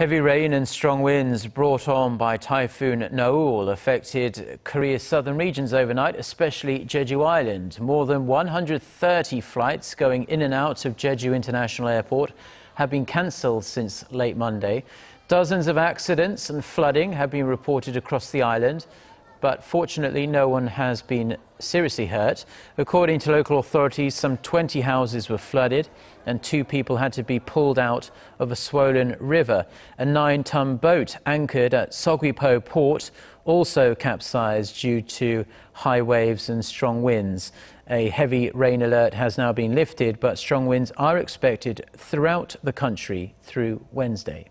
Heavy rain and strong winds brought on by Typhoon Naul affected Korea's southern regions overnight, especially Jeju Island. More than 130 flights going in and out of Jeju International Airport have been cancelled since late Monday. Dozens of accidents and flooding have been reported across the island but fortunately no one has been seriously hurt. According to local authorities, some 20 houses were flooded and two people had to be pulled out of a swollen river. A nine-ton boat anchored at Sogwipo port also capsized due to high waves and strong winds. A heavy rain alert has now been lifted, but strong winds are expected throughout the country through Wednesday.